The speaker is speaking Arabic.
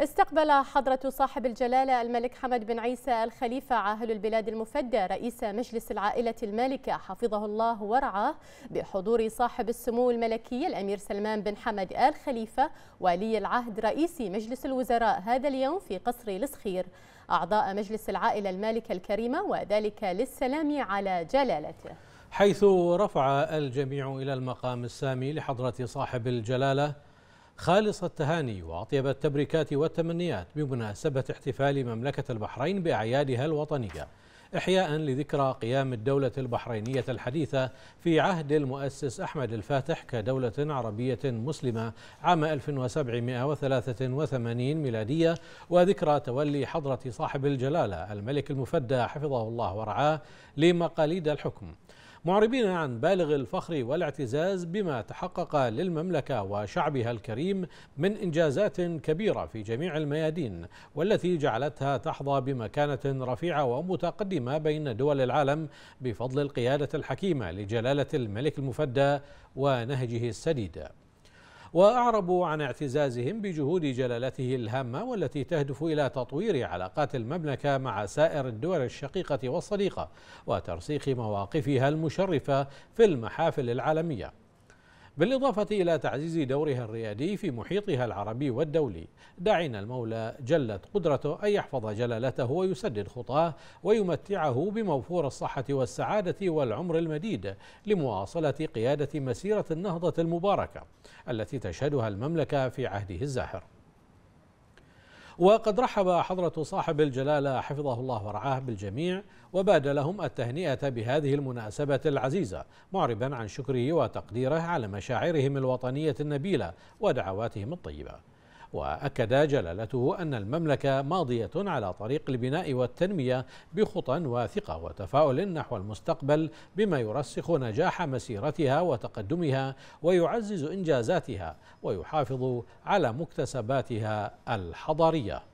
استقبل حضرة صاحب الجلالة الملك حمد بن عيسى الخليفة عاهل البلاد المفدى رئيس مجلس العائلة المالكة حفظه الله ورعاه بحضور صاحب السمو الملكي الأمير سلمان بن حمد آل خليفة ولي العهد رئيس مجلس الوزراء هذا اليوم في قصر الصخير أعضاء مجلس العائلة المالكة الكريمة وذلك للسلام على جلالته حيث رفع الجميع إلى المقام السامي لحضرة صاحب الجلالة خالص التهاني وأطيب التبريكات والتمنيات بمناسبة احتفال مملكة البحرين بأعيادها الوطنية إحياء لذكرى قيام الدولة البحرينية الحديثة في عهد المؤسس أحمد الفاتح كدولة عربية مسلمة عام 1783 ميلادية وذكرى تولي حضرة صاحب الجلالة الملك المفدى حفظه الله ورعاه لمقاليد الحكم معربين عن بالغ الفخر والاعتزاز بما تحقق للمملكة وشعبها الكريم من إنجازات كبيرة في جميع الميادين والتي جعلتها تحظى بمكانة رفيعة ومتقدمة بين دول العالم بفضل القيادة الحكيمة لجلالة الملك المفدى ونهجه السديد وأعربوا عن اعتزازهم بجهود جلالته الهامة والتي تهدف إلى تطوير علاقات المملكة مع سائر الدول الشقيقة والصديقة وترسيخ مواقفها المشرفة في المحافل العالمية بالإضافة إلى تعزيز دورها الريادي في محيطها العربي والدولي داعنا المولى جلت قدرته أن يحفظ جلالته ويسدد خطاه ويمتعه بموفور الصحة والسعادة والعمر المديد لمواصلة قيادة مسيرة النهضة المباركة التي تشهدها المملكة في عهده الزاهر وقد رحب حضرة صاحب الجلالة حفظه الله ورعاه بالجميع وباد لهم التهنئة بهذه المناسبة العزيزة معربا عن شكره وتقديره على مشاعرهم الوطنية النبيلة ودعواتهم الطيبة وأكد جلالته أن المملكة ماضية على طريق البناء والتنمية بخطى واثقة وتفاؤل نحو المستقبل بما يرسخ نجاح مسيرتها وتقدمها ويعزز إنجازاتها ويحافظ على مكتسباتها الحضارية